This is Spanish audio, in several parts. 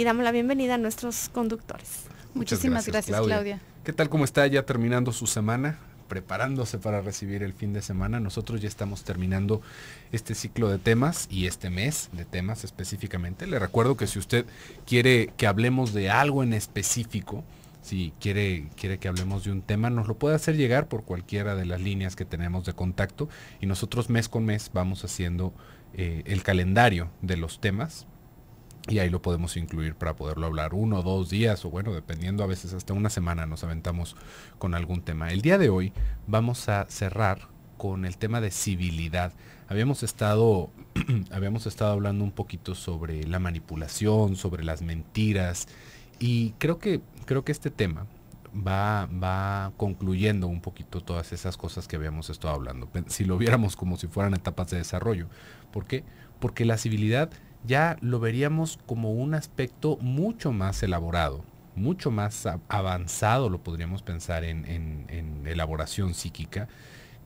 y damos la bienvenida a nuestros conductores. Muchísimas gracias, Claudia. ¿Qué tal cómo está ya terminando su semana? preparándose para recibir el fin de semana. Nosotros ya estamos terminando este ciclo de temas y este mes de temas específicamente. Le recuerdo que si usted quiere que hablemos de algo en específico, si quiere, quiere que hablemos de un tema, nos lo puede hacer llegar por cualquiera de las líneas que tenemos de contacto y nosotros mes con mes vamos haciendo eh, el calendario de los temas y ahí lo podemos incluir para poderlo hablar uno o dos días, o bueno, dependiendo, a veces hasta una semana nos aventamos con algún tema. El día de hoy vamos a cerrar con el tema de civilidad. Habíamos estado, habíamos estado hablando un poquito sobre la manipulación, sobre las mentiras, y creo que, creo que este tema va, va concluyendo un poquito todas esas cosas que habíamos estado hablando. Si lo viéramos como si fueran etapas de desarrollo. ¿Por qué? Porque la civilidad ya lo veríamos como un aspecto mucho más elaborado, mucho más avanzado, lo podríamos pensar en, elaboración psíquica,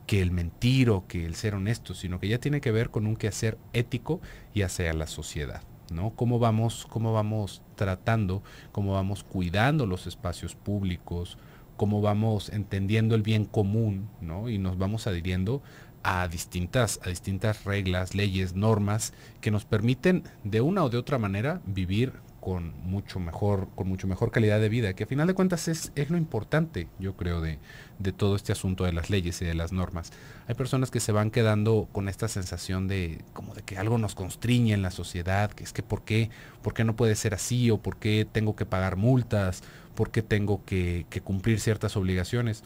que el mentiro, que el ser honesto, sino que ya tiene que ver con un quehacer ético y hacia la sociedad. ¿no? Cómo vamos, cómo vamos tratando, cómo vamos cuidando los espacios públicos, cómo vamos entendiendo el bien común, ¿no? Y nos vamos adhiriendo a distintas, a distintas reglas, leyes, normas que nos permiten de una o de otra manera vivir con mucho mejor, con mucho mejor calidad de vida, que a final de cuentas es, lo importante, yo creo, de, todo este asunto de las leyes y de las normas. Hay personas que se van quedando con esta sensación de como de que algo nos constriñe en la sociedad, que es que por qué, por qué no puede ser así, o por qué tengo que pagar multas, por qué tengo que cumplir ciertas obligaciones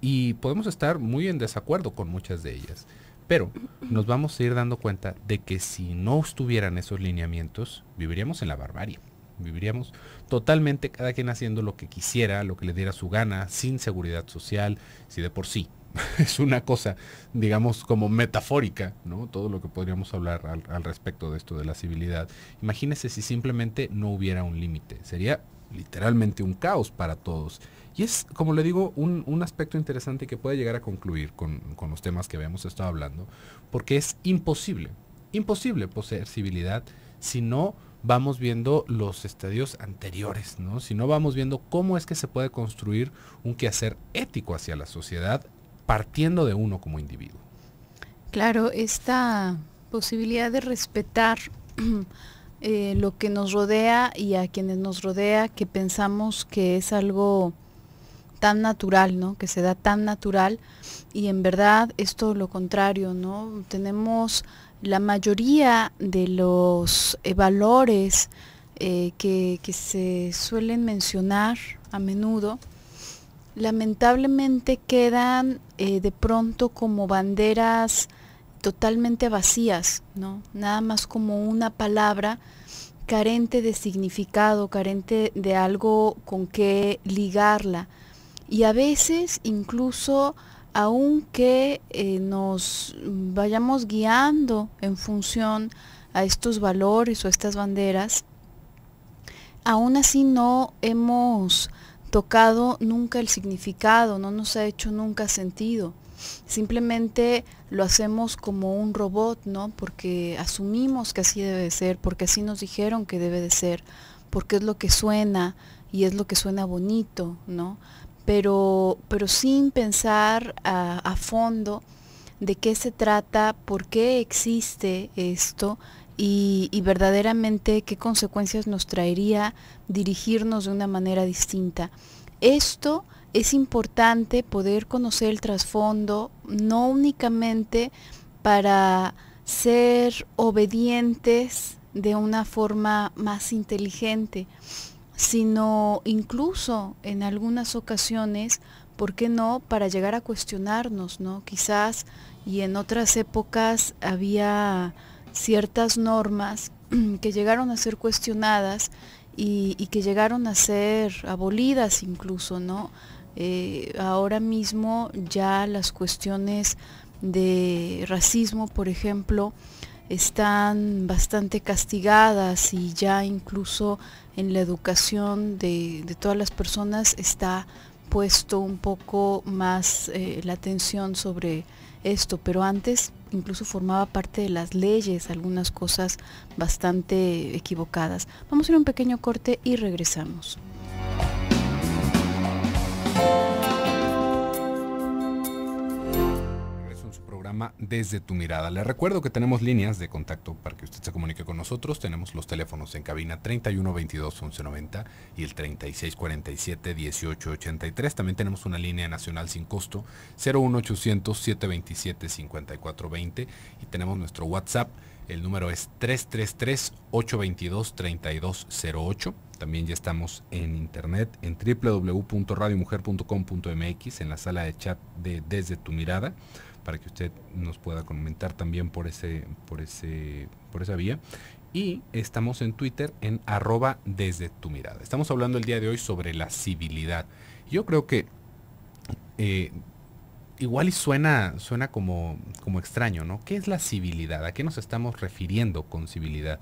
y podemos estar muy en desacuerdo con muchas de ellas. Pero nos vamos a ir dando cuenta de que si no estuvieran esos lineamientos, viviríamos en la barbarie. Viviríamos totalmente cada quien haciendo lo que quisiera, lo que le diera su gana, sin seguridad social, si de por sí es una cosa, digamos, como metafórica, ¿no? Todo lo que podríamos hablar al, respecto de esto de la civilidad. Imagínese si simplemente no hubiera un límite. Sería literalmente un caos para todos. Y es, como le digo, un, aspecto interesante que puede llegar a concluir con, los temas que habíamos estado hablando, porque es imposible, imposible poseer civilidad si no vamos viendo los estadios anteriores, ¿no? si no vamos viendo cómo es que se puede construir un quehacer ético hacia la sociedad partiendo de uno como individuo. Claro, esta posibilidad de respetar Eh, lo que nos rodea y a quienes nos rodea, que pensamos que es algo tan natural, ¿no? Que se da tan natural y en verdad es todo lo contrario, ¿no? Tenemos la mayoría de los eh, valores eh, que, se suelen mencionar a menudo, lamentablemente quedan de pronto como banderas totalmente vacías, ¿no? Nada más como una palabra carente de significado, carente de algo con que ligarla. Y a veces incluso aunque eh, nos vayamos guiando en función a estos valores o estas banderas, aún así no hemos tocado nunca el significado, no nos ha hecho nunca sentido. Simplemente lo hacemos como un robot, ¿no? Porque asumimos que así debe de ser, porque así nos dijeron que debe de ser, porque es lo que suena y es lo que suena bonito, ¿no? Pero, pero sin pensar a, fondo de qué se trata, por qué existe esto y, y, verdaderamente qué consecuencias nos traería dirigirnos de una manera distinta. Esto es importante poder conocer el trasfondo, no únicamente para ser obedientes de una forma más inteligente, sino incluso en algunas ocasiones, ¿por qué no?, para llegar a cuestionarnos, ¿no? Quizás y en otras épocas había ciertas normas que llegaron a ser cuestionadas y, que llegaron a ser abolidas incluso, ¿no? Eh, ahora mismo ya las cuestiones de racismo, por ejemplo, están bastante castigadas y ya incluso en la educación de, todas las personas está puesto un poco más eh, la atención sobre esto, pero antes incluso formaba parte de las leyes, algunas cosas bastante equivocadas. Vamos a ir un pequeño corte y regresamos programa desde tu mirada. Le recuerdo que tenemos líneas de contacto para que usted se comunique con nosotros. Tenemos los teléfonos en cabina 31 1190 y el 3647-1883 También tenemos una línea nacional sin costo 01800 727 5420 y tenemos nuestro WhatsApp. El número es 333 822 3208. También ya estamos en internet, en www.radiomujer.com.mx, en la sala de chat de Desde tu mirada, para que usted nos pueda comentar también por, ese, por, ese, por esa vía. Y estamos en Twitter en arroba desde tu mirada. Estamos hablando el día de hoy sobre la civilidad. Yo creo que eh, igual y suena, suena como, como extraño, ¿no? ¿Qué es la civilidad? ¿A qué nos estamos refiriendo con civilidad?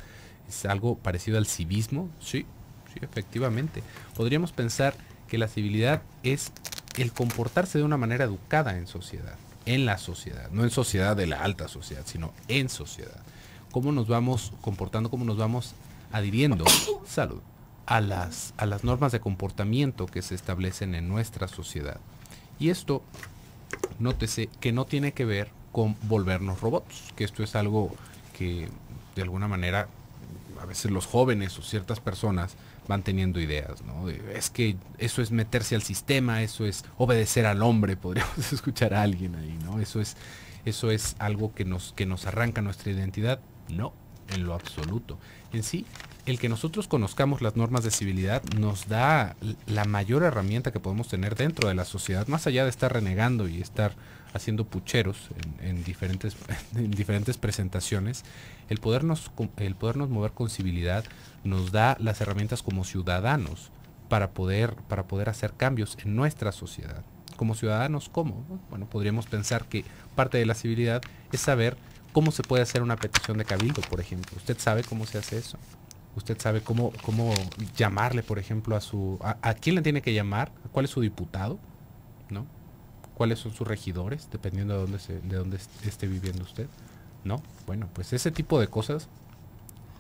¿Es algo parecido al civismo? Sí, Sí, efectivamente. Podríamos pensar que la civilidad es el comportarse de una manera educada en sociedad, en la sociedad, no en sociedad de la alta sociedad, sino en sociedad. Cómo nos vamos comportando, cómo nos vamos adhiriendo, salud, a las normas de comportamiento que se establecen en nuestra sociedad. Y esto, nótese, que no tiene que ver con volvernos robots, que esto es algo que de alguna manera a veces los jóvenes o ciertas personas van teniendo ideas, ¿no? Es que eso es meterse al sistema, eso es obedecer al hombre, podríamos escuchar a alguien ahí, ¿no? Eso es, eso es algo que nos, que nos arranca nuestra identidad. No, en lo absoluto. En sí, el que nosotros conozcamos las normas de civilidad nos da la mayor herramienta que podemos tener dentro de la sociedad, más allá de estar renegando y estar haciendo pucheros en, diferentes, presentaciones, el podernos, el mover con civilidad nos da las herramientas como ciudadanos para poder, para poder hacer cambios en nuestra sociedad. Como ciudadanos, ¿cómo? Bueno, podríamos pensar que parte de la civilidad es saber cómo se puede hacer una petición de cabildo, por ejemplo. ¿Usted sabe cómo se hace eso? usted sabe cómo, cómo llamarle, por ejemplo, a su... A, quién le tiene que llamar? ¿Cuál es su diputado? ¿No? ¿Cuáles son sus regidores? Dependiendo de dónde, se, de dónde esté viviendo usted. ¿No? Bueno, pues ese tipo de cosas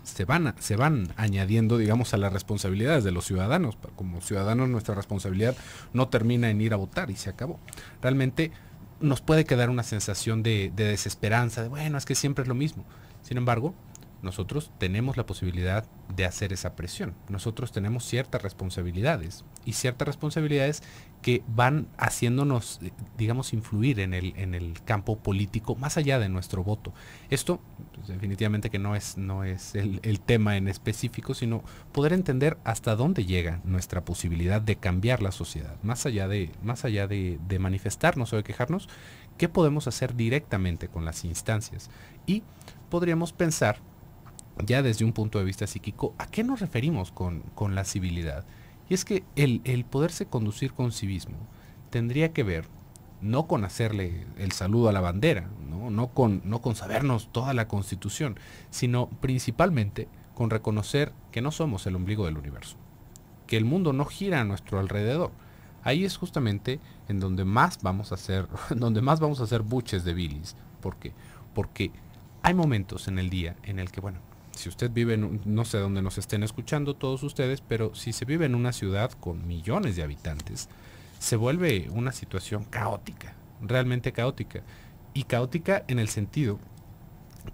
se van, se van añadiendo, digamos, a las responsabilidades de los ciudadanos. Como ciudadanos nuestra responsabilidad no termina en ir a votar y se acabó. Realmente nos puede quedar una sensación de desesperanza, de bueno, es que siempre es lo mismo. Sin embargo, nosotros tenemos la posibilidad de hacer esa presión. Nosotros tenemos ciertas responsabilidades y ciertas responsabilidades que van haciéndonos, eh, digamos, influir en el, en el campo político más allá de nuestro voto. Esto pues, definitivamente que no es, no es el, tema en específico, sino poder entender hasta dónde llega nuestra posibilidad de cambiar la sociedad, más allá de, más allá de, de manifestarnos o de quejarnos, qué podemos hacer directamente con las instancias. Y podríamos pensar ya desde un punto de vista psíquico, ¿a qué nos referimos con, la civilidad? Y es que el, poderse conducir con civismo tendría que ver no con hacerle el saludo a la bandera, ¿no? con, no con sabernos toda la constitución, sino principalmente con reconocer que no somos el ombligo del universo, que el mundo no gira a nuestro alrededor. Ahí es justamente en donde más vamos a hacer, donde más vamos a hacer buches de bilis. ¿Por qué? Porque hay momentos en el día en el que, bueno, si usted vive en, no sé dónde nos estén escuchando todos ustedes, pero si se vive en una ciudad con millones de habitantes, se vuelve una situación caótica, realmente caótica. Y caótica en el sentido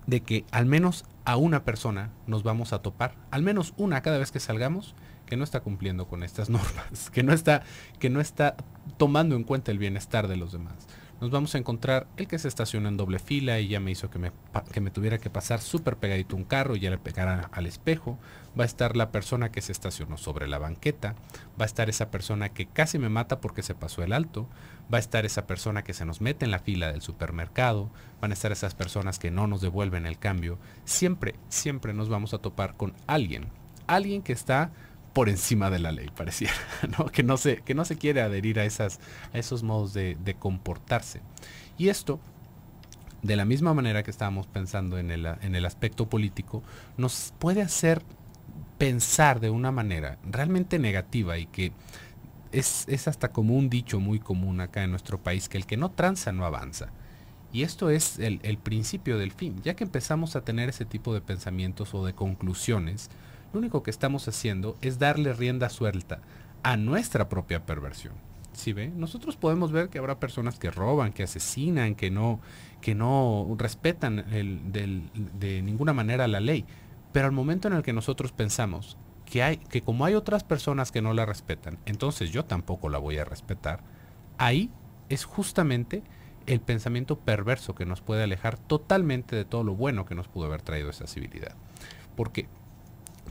de que al menos a una persona nos vamos a topar, al menos una cada vez que salgamos, que no está cumpliendo con estas normas, que no está, que no está tomando en cuenta el bienestar de los demás nos vamos a encontrar el que se estaciona en doble fila y ya me hizo que me, que me tuviera que pasar súper pegadito un carro y ya le pegara al espejo. Va a estar la persona que se estacionó sobre la banqueta. Va a estar esa persona que casi me mata porque se pasó el alto. Va a estar esa persona que se nos mete en la fila del supermercado. Van a estar esas personas que no nos devuelven el cambio. Siempre, siempre nos vamos a topar con alguien. Alguien que está por encima de la ley, pareciera, ¿no? Que, no se, que no se quiere adherir a, esas, a esos modos de, comportarse. Y esto, de la misma manera que estábamos pensando en el, aspecto político, nos puede hacer pensar de una manera realmente negativa y que es, hasta como un dicho muy común acá en nuestro país, que el que no tranza no avanza. Y esto es el, el principio del fin, ya que empezamos a tener ese tipo de pensamientos o de conclusiones, lo único que estamos haciendo es darle rienda suelta a nuestra propia perversión. si ve? Nosotros podemos ver que habrá personas que roban, que asesinan, que no, que no respetan de ninguna manera la ley. Pero al momento en el que nosotros pensamos que, hay, que como hay otras personas que no la respetan, entonces yo tampoco la voy a respetar, ahí es justamente el pensamiento perverso que nos puede alejar totalmente de todo lo bueno que nos pudo haber traído esa civilidad. Porque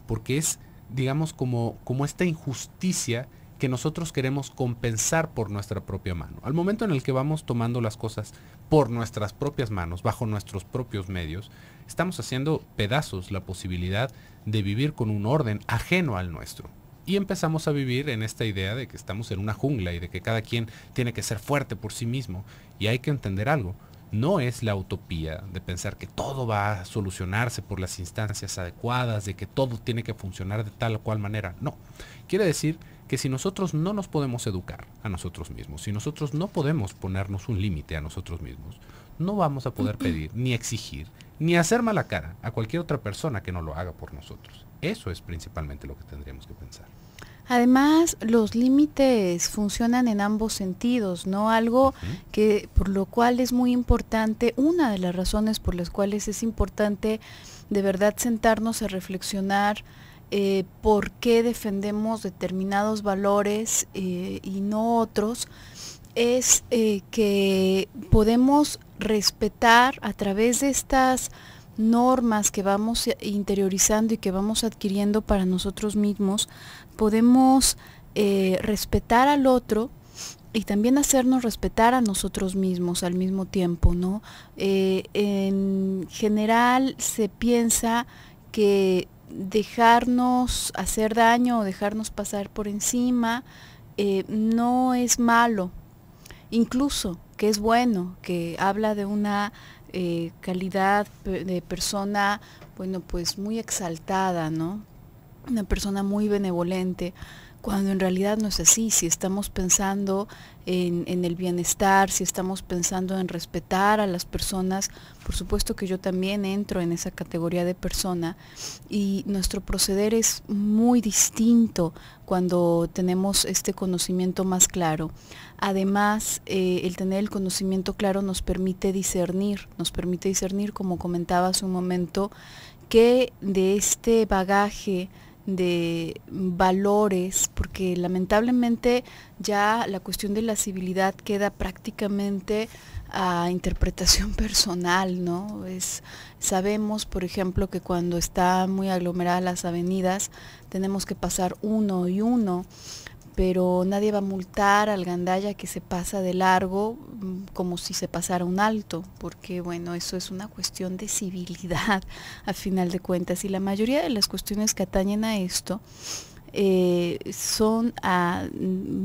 porque es, digamos, como, esta injusticia que nosotros queremos compensar por nuestra propia mano. Al momento en el que vamos tomando las cosas por nuestras propias manos, bajo nuestros propios medios, estamos haciendo pedazos la posibilidad de vivir con un orden ajeno al nuestro. Y empezamos a vivir en esta idea de que estamos en una jungla y de que cada quien tiene que ser fuerte por sí mismo. Y hay que entender algo no es la utopía de pensar que todo va a solucionarse por las instancias adecuadas, de que todo tiene que funcionar de tal o cual manera. No, quiere decir que si nosotros no nos podemos educar a nosotros mismos, si nosotros no podemos ponernos un límite a nosotros mismos, no vamos a poder pedir, ni exigir, ni hacer mala cara a cualquier otra persona que no lo haga por nosotros. Eso es principalmente lo que tendríamos que pensar. Además, los límites funcionan en ambos sentidos, ¿no? Algo que por lo cual es muy importante, una de las razones por las cuales es importante de verdad sentarnos a reflexionar eh, por qué defendemos determinados valores eh, y no otros, es eh, que podemos respetar a través de estas normas que vamos interiorizando y que vamos adquiriendo para nosotros mismos, podemos eh, respetar al otro y también hacernos respetar a nosotros mismos al mismo tiempo, ¿no? Eh, en general se piensa que dejarnos hacer daño o dejarnos pasar por encima eh, no es malo, incluso que es bueno, que habla de una calidad de persona, bueno, pues muy exaltada, ¿no? una persona muy benevolente, cuando en realidad no es así. Si estamos pensando en, el bienestar, si estamos pensando en respetar a las personas, por supuesto que yo también entro en esa categoría de persona y nuestro proceder es muy distinto cuando tenemos este conocimiento más claro. Además, eh, el tener el conocimiento claro nos permite discernir, nos permite discernir, como comentaba hace un momento, que de este bagaje, de valores, porque lamentablemente ya la cuestión de la civilidad queda prácticamente a interpretación personal, ¿no? Es, sabemos, por ejemplo, que cuando están muy aglomeradas las avenidas, tenemos que pasar uno y uno pero nadie va a multar al gandalla que se pasa de largo mm, como si se pasara un alto, porque bueno, eso es una cuestión de civilidad a final de cuentas. Y la mayoría de las cuestiones que atañen a esto eh, son a, mm,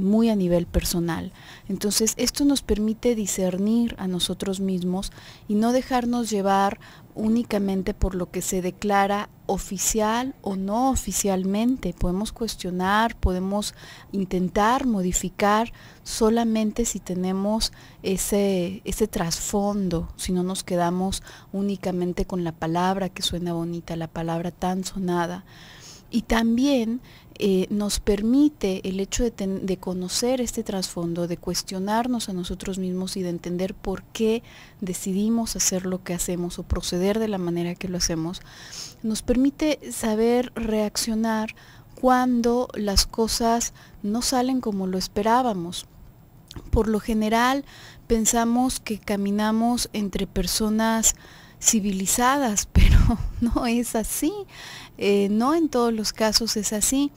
muy a nivel personal. Entonces, esto nos permite discernir a nosotros mismos y no dejarnos llevar únicamente por lo que se declara oficial o no oficialmente. Podemos cuestionar, podemos intentar modificar solamente si tenemos ese, ese trasfondo, si no nos quedamos únicamente con la palabra que suena bonita, la palabra tan sonada. Y también eh, nos permite el hecho de conocer este trasfondo, de cuestionarnos a nosotros mismos y de entender por qué decidimos hacer lo que hacemos o proceder de la manera que lo hacemos, nos permite saber reaccionar cuando las cosas no salen como lo esperábamos. Por lo general pensamos que caminamos entre personas civilizadas, pero no es así. Eh, no en todos los casos es así.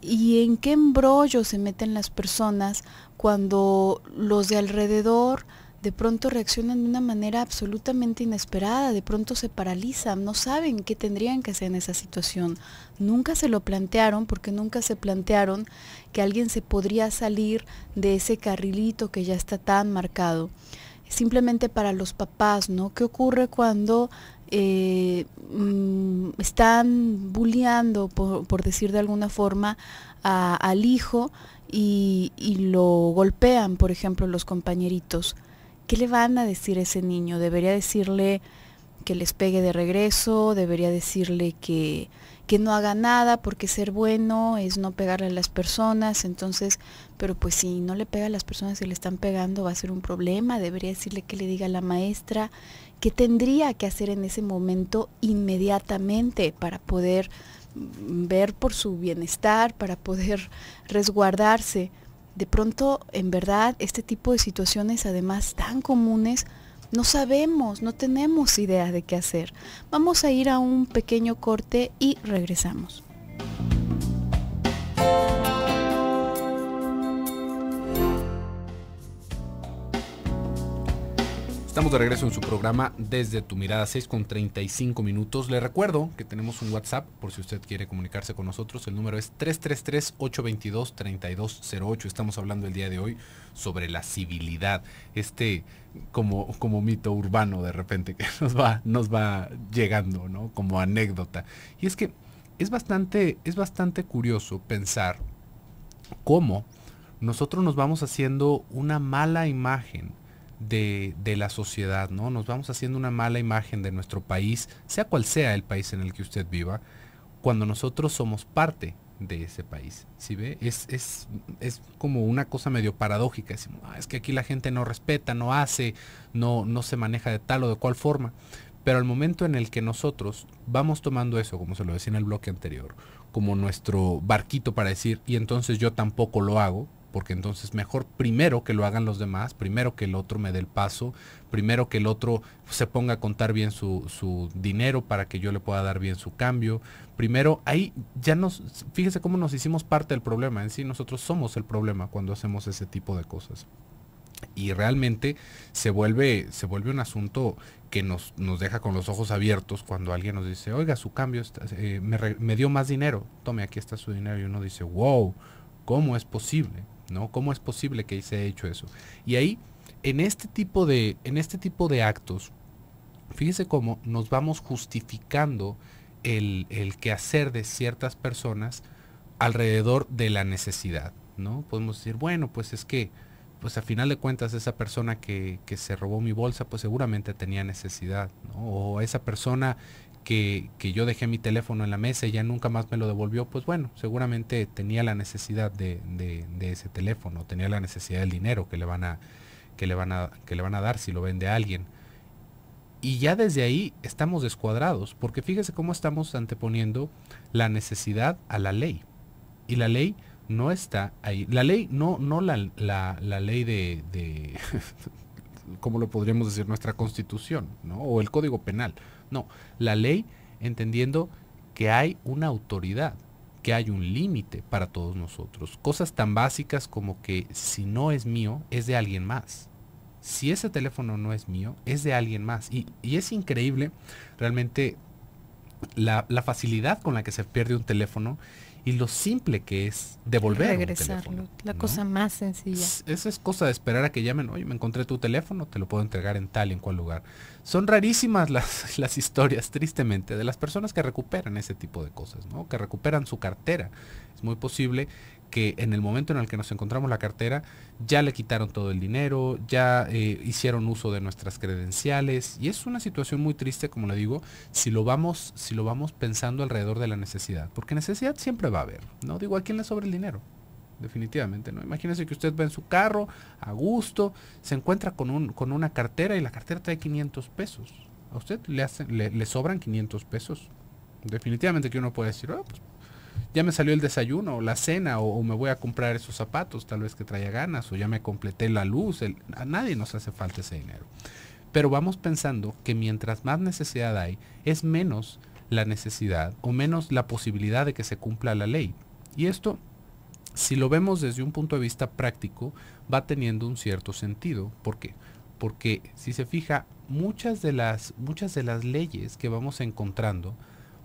¿Y en qué embrollo se meten las personas cuando los de alrededor de pronto reaccionan de una manera absolutamente inesperada, de pronto se paralizan, no saben qué tendrían que hacer en esa situación. Nunca se lo plantearon porque nunca se plantearon que alguien se podría salir de ese carrilito que ya está tan marcado simplemente para los papás, ¿no? ¿Qué ocurre cuando eh, mm, están bulleando, por, decir de alguna forma, al hijo y, y, lo golpean, por ejemplo, los compañeritos? ¿Qué le van a decir a ese niño? ¿Debería decirle que les pegue de regreso? ¿Debería decirle que, que no haga nada porque ser bueno es no pegarle a las personas, entonces, pero pues si no le pega a las personas que le están pegando va a ser un problema, debería decirle que le diga a la maestra qué tendría que hacer en ese momento inmediatamente para poder ver por su bienestar, para poder resguardarse. De pronto, en verdad, este tipo de situaciones además tan comunes no sabemos, no tenemos idea de qué hacer. Vamos a ir a un pequeño corte y regresamos. Estamos de regreso en su programa desde tu mirada 6 con 35 minutos. Le recuerdo que tenemos un WhatsApp por si usted quiere comunicarse con nosotros. El número es 333-822-3208. Estamos hablando el día de hoy sobre la civilidad. Este como, como mito urbano de repente que nos va, nos va llegando, ¿no? Como anécdota. Y es que es bastante, es bastante curioso pensar cómo nosotros nos vamos haciendo una mala imagen de, la sociedad, ¿no? Nos vamos haciendo una mala imagen de nuestro país, sea cual sea el país en el que usted viva, cuando nosotros somos parte de ese país. ¿Sí ve? Es, es, como una cosa medio paradójica. Ah, es que aquí la gente no respeta, no hace, no, no se maneja de tal o de cual forma. Pero al momento en el que nosotros vamos tomando eso, como se lo decía en el bloque anterior, como nuestro barquito para decir, y entonces yo tampoco lo hago, porque entonces mejor primero que lo hagan los demás, primero que el otro me dé el paso, primero que el otro se ponga a contar bien su, dinero para que yo le pueda dar bien su cambio, primero ahí ya nos, fíjese cómo nos hicimos parte del problema, en sí nosotros somos el problema cuando hacemos ese tipo de cosas y realmente se vuelve, se vuelve un asunto que nos, nos, deja con los ojos abiertos cuando alguien nos dice, oiga, su cambio eh, me, me, dio más dinero, tome, aquí está su dinero, y uno dice, wow, ¿Cómo es posible? ¿No? ¿Cómo es posible que se haya hecho eso? Y ahí, en este tipo de, en este tipo de actos, fíjense cómo nos vamos justificando el, el quehacer de ciertas personas alrededor de la necesidad, ¿no? Podemos decir, bueno, pues es que, pues a final de cuentas esa persona que, que se robó mi bolsa, pues seguramente tenía necesidad, ¿no? O esa persona que, yo dejé mi teléfono en la mesa y ya nunca más me lo devolvió, pues bueno, seguramente tenía la necesidad de, ese teléfono, tenía la necesidad del dinero que le van a, que le van que le van a dar si lo vende a alguien. Y ya desde ahí estamos descuadrados, porque fíjese cómo estamos anteponiendo la necesidad a la ley. Y la ley no está ahí. La ley, no, no la, ley de, de ¿cómo lo podríamos decir? Nuestra constitución, ¿no? O el código penal. No, la ley entendiendo que hay una autoridad, que hay un límite para todos nosotros. Cosas tan básicas como que si no es mío, es de alguien más. Si ese teléfono no es mío, es de alguien más. Y, es increíble realmente la, la facilidad con la que se pierde un teléfono y lo simple que es devolver Regresarlo, un la cosa más sencilla. Esa es cosa de esperar a que llamen, oye, me encontré tu teléfono, te lo puedo entregar en tal y en cual lugar. Son rarísimas las, las historias, tristemente, de las personas que recuperan ese tipo de cosas, ¿no? Que recuperan su cartera. Es muy posible que en el momento en el que nos encontramos la cartera ya le quitaron todo el dinero, ya eh, hicieron uso de nuestras credenciales y es una situación muy triste, como le digo, si lo vamos si lo vamos pensando alrededor de la necesidad, porque necesidad siempre va a haber, no digo a quién le sobra el dinero. Definitivamente, ¿no? Imagínense que usted va en su carro, a gusto, se encuentra con, un, con una cartera y la cartera trae 500 pesos. A usted le, hacen, le, sobran 500 pesos. Definitivamente que uno puede decir, oh, pues ya me salió el desayuno o la cena o, me voy a comprar esos zapatos tal vez que traiga ganas o ya me completé la luz. a nadie nos hace falta ese dinero. Pero vamos pensando que mientras más necesidad hay, es menos la necesidad o menos la posibilidad de que se cumpla la ley. Y esto, si lo vemos desde un punto de vista práctico, va teniendo un cierto sentido. ¿Por qué? Porque si se fija, muchas de las, muchas de las leyes que vamos encontrando,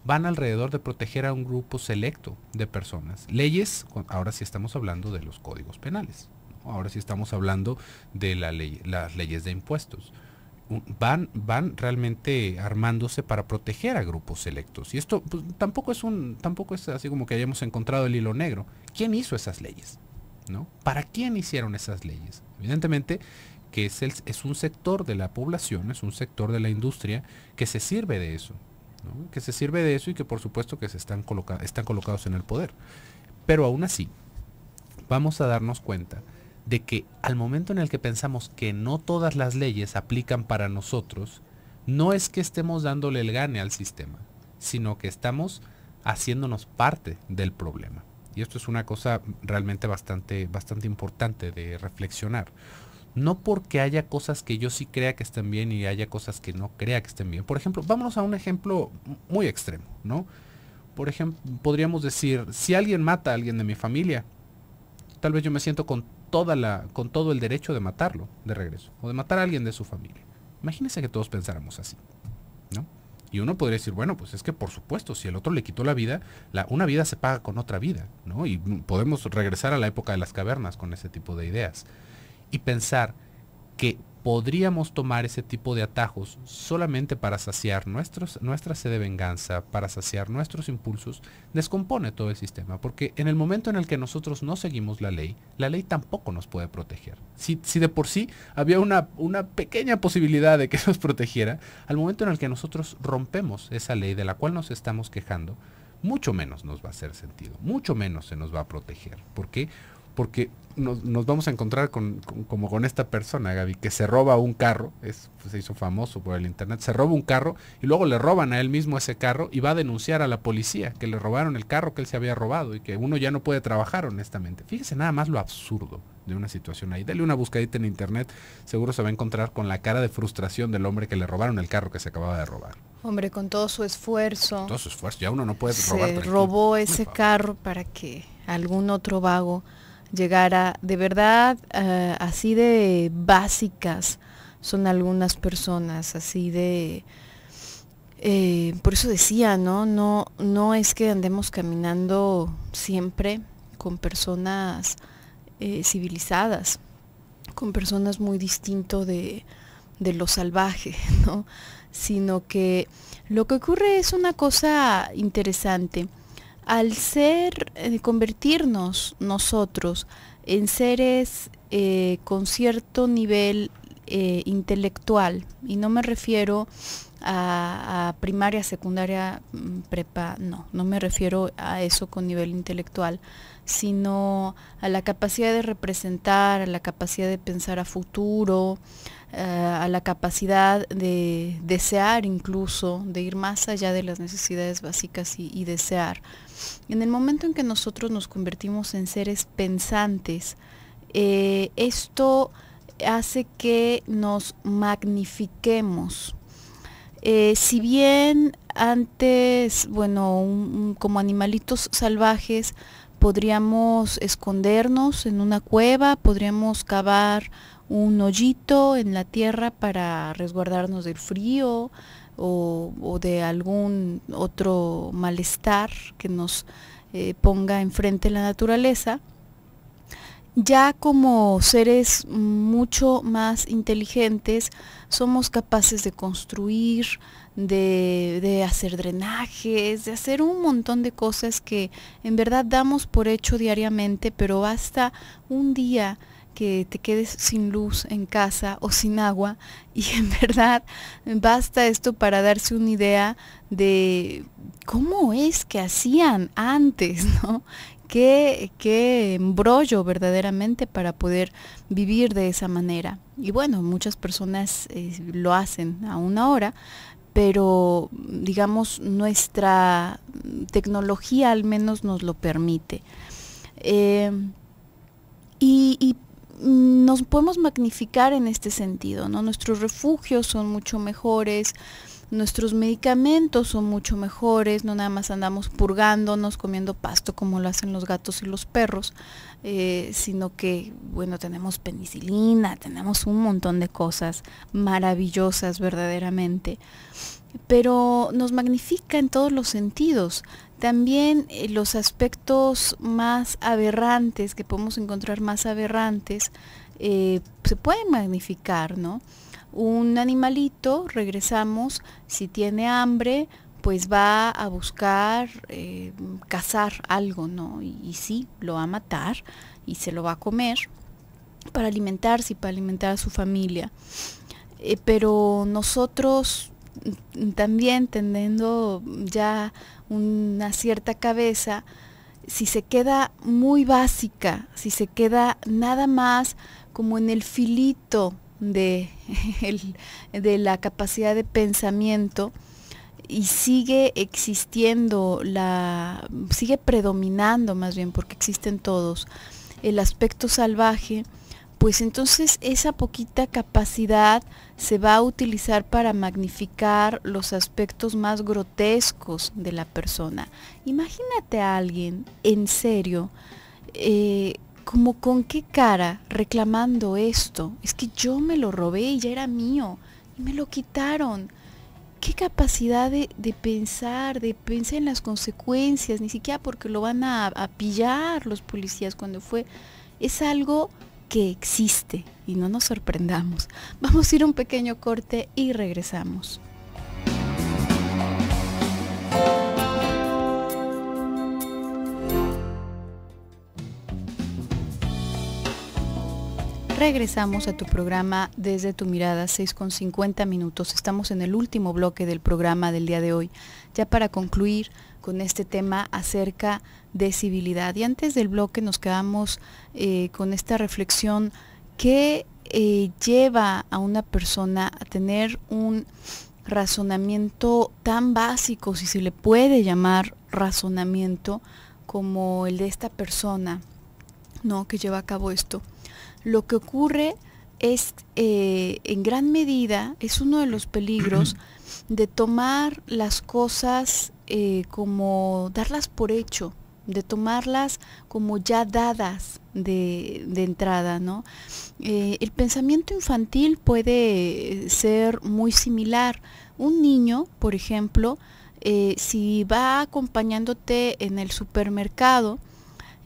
van alrededor de proteger a un grupo selecto de personas. Leyes, ahora sí estamos hablando de los códigos penales, ahora sí estamos hablando de la ley, las leyes de impuestos. Van, van realmente armándose para proteger a grupos selectos. Y esto pues, tampoco es un, tampoco es así como que hayamos encontrado el hilo negro. ¿Quién hizo esas leyes? ¿No? ¿Para quién hicieron esas leyes? Evidentemente, que es, es, un sector de la población, es un sector de la industria que se sirve de eso, que se sirve de eso y que por supuesto que se están, están colocados en el poder. Pero aún así, vamos a darnos cuenta de que al momento en el que pensamos que no todas las leyes aplican para nosotros, no es que estemos dándole el gane al sistema, sino que estamos haciéndonos parte del problema. Y esto es una cosa realmente bastante, bastante importante de reflexionar. No porque haya cosas que yo sí crea que estén bien y haya cosas que no crea que estén bien. Por ejemplo, vámonos a un ejemplo muy extremo, ¿no? Por ejemplo, podríamos decir, si alguien mata a alguien de mi familia, tal vez yo me siento con toda la con todo el derecho de matarlo de regreso o de matar a alguien de su familia. Imagínense que todos pensáramos así, ¿no? Y uno podría decir, bueno, pues es que por supuesto, si el otro le quitó la vida, la, una vida se paga con otra vida, ¿no? Y podemos regresar a la época de las cavernas con ese tipo de ideas y pensar que podríamos tomar ese tipo de atajos solamente para saciar nuestros, nuestra sed de venganza, para saciar nuestros impulsos, descompone todo el sistema, porque en el momento en el que nosotros no seguimos la ley, la ley tampoco nos puede proteger. Si, de por sí había una, una pequeña posibilidad de que nos protegiera, al momento en el que nosotros rompemos esa ley de la cual nos estamos quejando, mucho menos nos va a hacer sentido, mucho menos se nos va a proteger. porque porque nos, vamos a encontrar con, como con esta persona, Gaby, que se roba un carro, es, pues, se hizo famoso por el internet, se roba un carro y luego le roban a él mismo ese carro y va a denunciar a la policía que le robaron el carro que él se había robado y que uno ya no puede trabajar honestamente. Fíjese nada más lo absurdo de una situación ahí. Dale una buscadita en internet, seguro se va a encontrar con la cara de frustración del hombre que le robaron el carro que se acababa de robar. Hombre, con todo su esfuerzo. todo su esfuerzo, ya uno no puede robar. Se robó ese carro para que algún otro vago llegara de verdad eh, así de básicas son algunas personas, así de... Eh, por eso decía, ¿no? ¿no? No es que andemos caminando siempre con personas eh, civilizadas, con personas muy distinto de, de lo salvaje, ¿no? Sino que lo que ocurre es una cosa interesante al ser, eh, convertirnos nosotros en seres eh, con cierto nivel eh, intelectual, y no me refiero a, a, primaria, secundaria, mm, prepa, no, no me refiero a eso con nivel intelectual, sino a la capacidad de representar, a la capacidad de pensar a futuro, eh, a la capacidad de desear incluso, de ir más allá de las necesidades básicas y, desear. En el momento en que nosotros nos convertimos en seres pensantes, eh, esto hace que nos magnifiquemos. Eh, si bien antes, bueno, como animalitos salvajes, podríamos escondernos en una cueva, podríamos cavar un hoyito en la tierra para resguardarnos del frío o, de algún otro malestar que nos eh, ponga enfrente la naturaleza. Ya como seres mucho más inteligentes, somos capaces de construir, de, hacer drenajes, de hacer un montón de cosas que en verdad damos por hecho diariamente, pero basta un día que te quedes sin luz en casa o sin agua y en verdad basta esto para darse una idea de cómo es que hacían antes, ¿no? Qué, embrollo verdaderamente para poder vivir de esa manera. Y bueno, muchas personas eh, lo hacen aún ahora, pero digamos nuestra tecnología al menos nos lo permite. Eh, y, nos podemos magnificar en este sentido, ¿no? Nuestros refugios son mucho mejores, nuestros medicamentos son mucho mejores, no nada más andamos purgándonos, comiendo pasto como lo hacen los gatos y los perros, eh, sino que, bueno, tenemos penicilina, tenemos un montón de cosas maravillosas verdaderamente, pero nos magnifica en todos los sentidos. También eh, los aspectos más aberrantes, que podemos encontrar más aberrantes, eh, se pueden magnificar, ¿no? Un animalito, regresamos, si tiene hambre, pues va a buscar eh, cazar algo, ¿no? Y, sí, lo va a matar y se lo va a comer para alimentarse y para alimentar a su familia. Eh, pero nosotros mm, también teniendo ya una cierta cabeza, si se queda muy básica, si se queda nada más como en el filito de, de la capacidad de pensamiento, y sigue existiendo la sigue predominando más bien porque existen todos el aspecto salvaje pues entonces esa poquita capacidad se va a utilizar para magnificar los aspectos más grotescos de la persona. Imagínate a alguien, en serio, eh, como con qué cara reclamando esto. Es que yo me lo robé y ya era mío y me lo quitaron qué capacidad de, pensar, de pensar en las consecuencias, ni siquiera porque lo van a, a, pillar los policías cuando fue. Es algo que existe y no nos sorprendamos. Vamos a ir un pequeño corte y regresamos. Regresamos a tu programa desde tu mirada, 6 con 50 minutos. Estamos en el último bloque del programa del día de hoy. Ya para concluir con este tema acerca de civilidad. Y antes del bloque nos quedamos eh, con esta reflexión que eh, lleva a una persona a tener un razonamiento tan básico, si se le puede llamar razonamiento, como el de esta persona, ¿no? Que lleva a cabo esto lo que ocurre es eh, en gran medida, es uno de los peligros de tomar las cosas eh, como darlas por hecho, de tomarlas como ya dadas de, entrada, ¿no? Eh, el pensamiento infantil puede ser muy similar. Un niño, por ejemplo, si va acompañándote en el supermercado,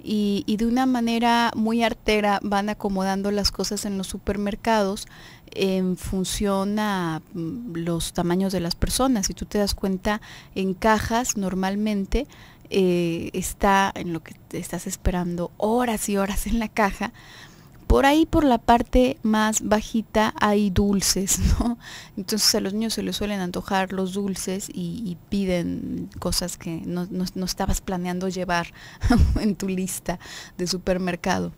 y, de una manera muy artera van acomodando las cosas en los supermercados en función a mm, los tamaños de las personas. Si tú te das cuenta, en cajas normalmente eh, está en lo que estás esperando horas y horas en la caja por ahí por la parte más bajita hay dulces, ¿no? Entonces a los niños se les suelen antojar los dulces y, piden cosas que no, estabas planeando llevar en tu lista de supermercado.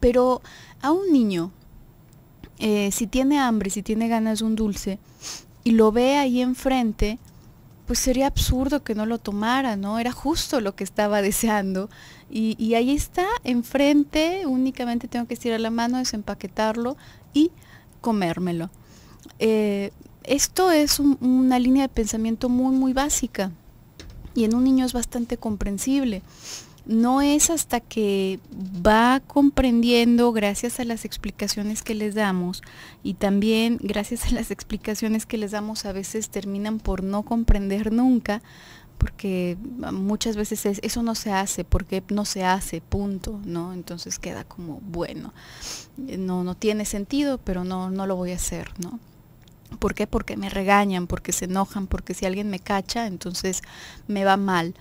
Pero a un niño, eh, si tiene hambre, si tiene ganas de un dulce y lo ve ahí enfrente, pues sería absurdo que no lo tomara, ¿no? Era justo lo que estaba deseando y, ahí está, enfrente, únicamente tengo que estirar la mano, desempaquetarlo y comérmelo. Eh, esto es una línea de pensamiento muy, muy básica y en un niño es bastante comprensible. No es hasta que va comprendiendo gracias a las explicaciones que les damos y también gracias a las explicaciones que les damos a veces terminan por no comprender nunca porque muchas veces eso no se hace, porque no se hace, punto, ¿no? Entonces queda como, bueno, eh, no, no tiene sentido, pero no, no lo voy a hacer, ¿no? ¿Por qué? Porque me regañan, porque se enojan, porque si alguien me cacha, entonces me va mal.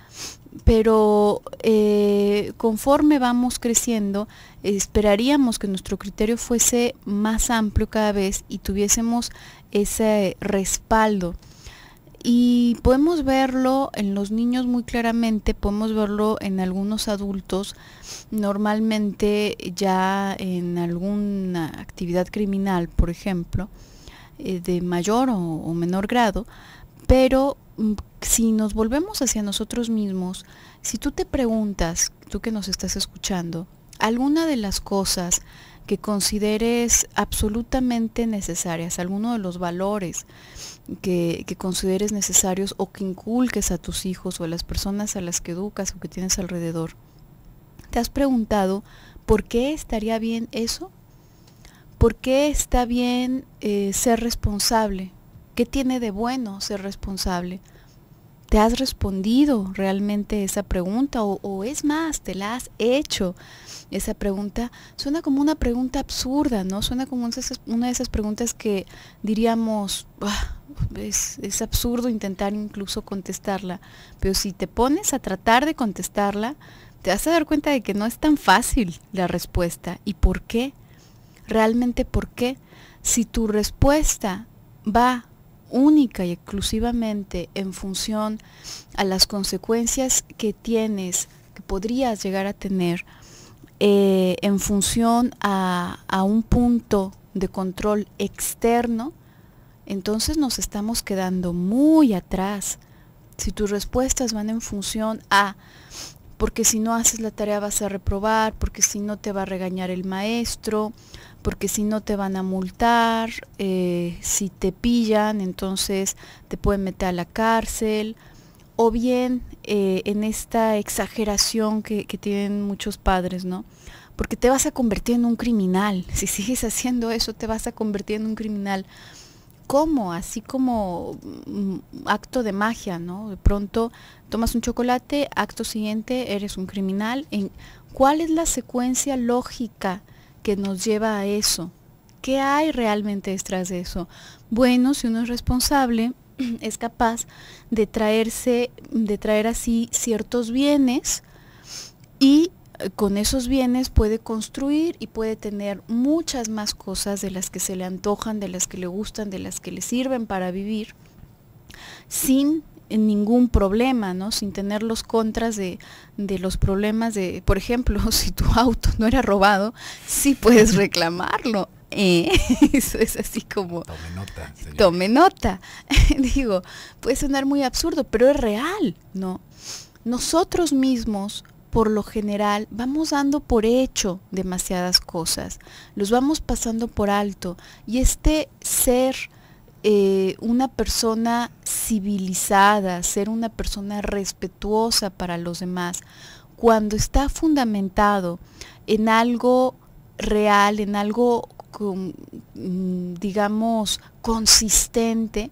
Pero eh, conforme vamos creciendo, esperaríamos que nuestro criterio fuese más amplio cada vez y tuviésemos ese respaldo y podemos verlo en los niños muy claramente, podemos verlo en algunos adultos, normalmente ya en alguna actividad criminal, por ejemplo, eh, de mayor o, o menor grado, pero mm, si nos volvemos hacia nosotros mismos, si tú te preguntas, tú que nos estás escuchando, alguna de las cosas que consideres absolutamente necesarias, alguno de los valores que, consideres necesarios o que inculques a tus hijos o a las personas a las que educas o que tienes alrededor. ¿Te has preguntado por qué estaría bien eso? ¿Por qué está bien eh, ser responsable? ¿Qué tiene de bueno ser responsable? ¿Te has respondido realmente esa pregunta? O, es más, ¿te la has hecho? Esa pregunta suena como una pregunta absurda, ¿no? Suena como una de esas preguntas que diríamos, es, es absurdo intentar incluso contestarla. Pero si te pones a tratar de contestarla, te vas a dar cuenta de que no es tan fácil la respuesta. ¿Y por qué? ¿Realmente por qué? Si tu respuesta va única y exclusivamente en función a las consecuencias que tienes, que podrías llegar a tener, eh, en función a, a un punto de control externo, entonces nos estamos quedando muy atrás. Si tus respuestas van en función a, porque si no haces la tarea vas a reprobar, porque si no te va a regañar el maestro, porque si no te van a multar, eh, si te pillan, entonces te pueden meter a la cárcel, o bien eh, en esta exageración que, tienen muchos padres, ¿no? Porque te vas a convertir en un criminal, si sigues haciendo eso te vas a convertir en un criminal. ¿Cómo? Así como mm, acto de magia, ¿no? De pronto tomas un chocolate, acto siguiente eres un criminal. ¿En ¿Cuál es la secuencia lógica? que nos lleva a eso. ¿Qué hay realmente detrás de eso? Bueno, si uno es responsable, es capaz de traerse, de traer así ciertos bienes y eh, con esos bienes puede construir y puede tener muchas más cosas de las que se le antojan, de las que le gustan, de las que le sirven para vivir, sin ningún problema, ¿no? Sin tener los contras de, los problemas de, por ejemplo, si tu auto no era robado, sí puedes reclamarlo. ¿eh? Eso es así como... Tome nota. Tome nota. Digo, puede sonar muy absurdo, pero es real, ¿no? Nosotros mismos por lo general vamos dando por hecho demasiadas cosas, los vamos pasando por alto y este ser eh, una persona civilizada, ser una persona respetuosa para los demás, cuando está fundamentado en algo real, en algo, mm, digamos, consistente,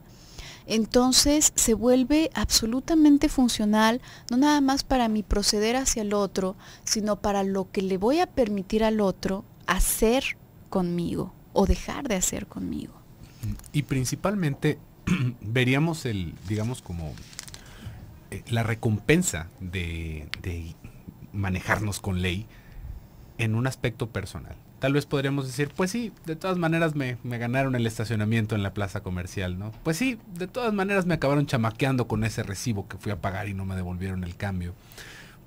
entonces se vuelve absolutamente funcional, no nada más para mi proceder hacia el otro, sino para lo que le voy a permitir al otro hacer conmigo o dejar de hacer conmigo. Y principalmente veríamos el, digamos, como eh, la recompensa de, de, manejarnos con ley en un aspecto personal. Tal vez podríamos decir, pues sí, de todas maneras me, ganaron el estacionamiento en la plaza comercial, ¿no? Pues sí, de todas maneras me acabaron chamaqueando con ese recibo que fui a pagar y no me devolvieron el cambio.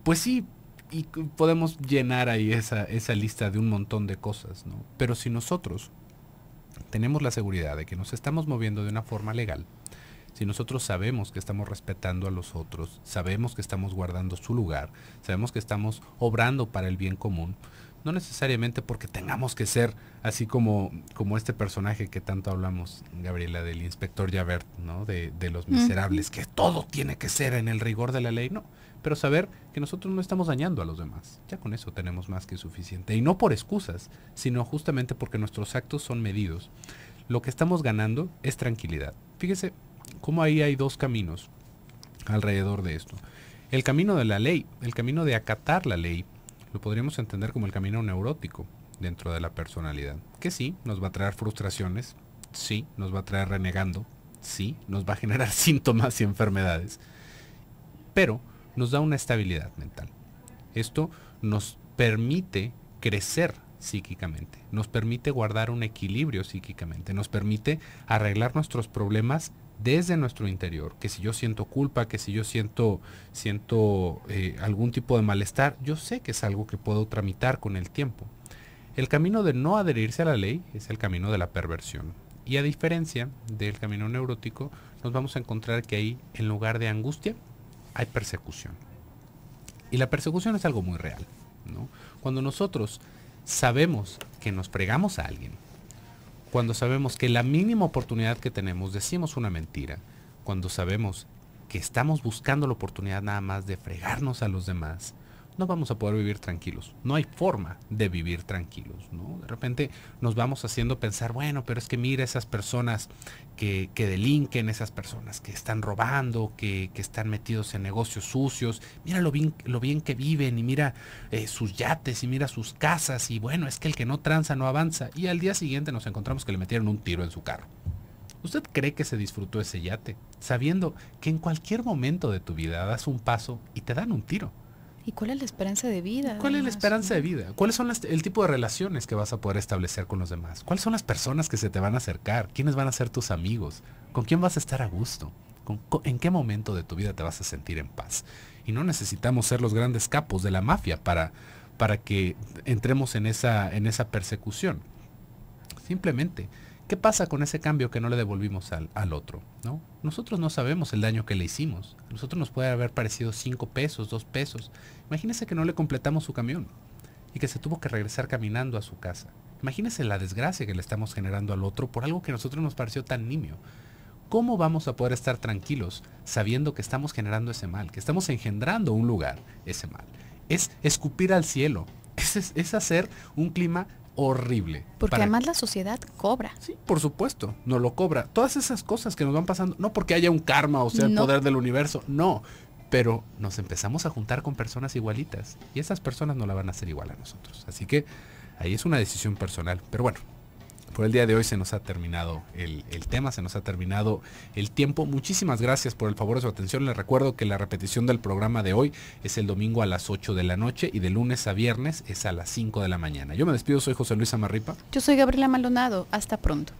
Pues sí, y podemos llenar ahí esa, esa lista de un montón de cosas, ¿no? Pero si nosotros tenemos la seguridad de que nos estamos moviendo de una forma legal, si nosotros sabemos que estamos respetando a los otros, sabemos que estamos guardando su lugar, sabemos que estamos obrando para el bien común, no necesariamente porque tengamos que ser así como, como este personaje que tanto hablamos, Gabriela, del inspector Javert, ¿no? De, los miserables, que todo tiene que ser en el rigor de la ley, no. Pero saber que nosotros no estamos dañando a los demás. Ya con eso tenemos más que suficiente. Y no por excusas, sino justamente porque nuestros actos son medidos. Lo que estamos ganando es tranquilidad. Fíjese cómo ahí hay dos caminos alrededor de esto. El camino de la ley, el camino de acatar la ley, lo podríamos entender como el camino neurótico dentro de la personalidad, que sí, nos va a traer frustraciones, sí, nos va a traer renegando, sí, nos va a generar síntomas y enfermedades, pero nos da una estabilidad mental. Esto nos permite crecer psíquicamente, nos permite guardar un equilibrio psíquicamente, nos permite arreglar nuestros problemas desde nuestro interior, que si yo siento culpa, que si yo siento, siento eh, algún tipo de malestar, yo sé que es algo que puedo tramitar con el tiempo. El camino de no adherirse a la ley es el camino de la perversión. Y a diferencia del camino neurótico, nos vamos a encontrar que ahí, en lugar de angustia, hay persecución. Y la persecución es algo muy real. Cuando nosotros sabemos que nos pregamos a alguien, cuando sabemos que la mínima oportunidad que tenemos decimos una mentira, cuando sabemos que estamos buscando la oportunidad nada más de fregarnos a los demás, no vamos a poder vivir tranquilos. No hay forma de vivir tranquilos, ¿no? De repente nos vamos haciendo pensar, bueno, pero es que mira esas personas que, delinquen, esas personas que están robando, que, están metidos en negocios sucios, mira lo bien, lo bien que viven y mira eh, sus yates y mira sus casas y bueno, es que el que no tranza no avanza. Y al día siguiente nos encontramos que le metieron un tiro en su carro. ¿Usted cree que se disfrutó ese yate, sabiendo que en cualquier momento de tu vida das un paso y te dan un tiro? ¿Y cuál es la esperanza de vida? ¿Cuál es la esperanza de vida? ¿Cuáles son el tipo de relaciones que vas a poder establecer con los demás? ¿Cuáles son las personas que se te van a acercar? ¿Quiénes van a ser tus amigos? ¿Con quién vas a estar a gusto? ¿Con, en qué momento de tu vida te vas a sentir en paz? Y no necesitamos ser los grandes capos de la mafia para, para que entremos en esa, en esa persecución. Simplemente ¿Qué pasa con ese cambio que no le devolvimos al, al otro? ¿no? Nosotros no sabemos el daño que le hicimos. A nosotros nos puede haber parecido cinco pesos, dos pesos. Imagínese que no le completamos su camión y que se tuvo que regresar caminando a su casa. Imagínese la desgracia que le estamos generando al otro por algo que a nosotros nos pareció tan nimio. ¿Cómo vamos a poder estar tranquilos sabiendo que estamos generando ese mal, que estamos engendrando un lugar, ese mal? Es escupir al cielo, es, es hacer un clima horrible. Porque además la sociedad cobra. Sí, por supuesto, no lo cobra. Todas esas cosas que nos van pasando, no porque haya un karma o sea el poder del universo, no. Pero nos empezamos a juntar con personas igualitas y esas personas no la van a hacer igual a nosotros. Así que ahí es una decisión personal. Pero bueno, por el día de hoy se nos ha terminado el, tema, se nos ha terminado el tiempo. Muchísimas gracias por el favor de su atención. Les recuerdo que la repetición del programa de hoy es el domingo a las 8 de la noche y de lunes a viernes es a las 5 de la mañana. Yo me despido, soy José Luis Amarripa. Yo soy Gabriela Malonado. Hasta pronto.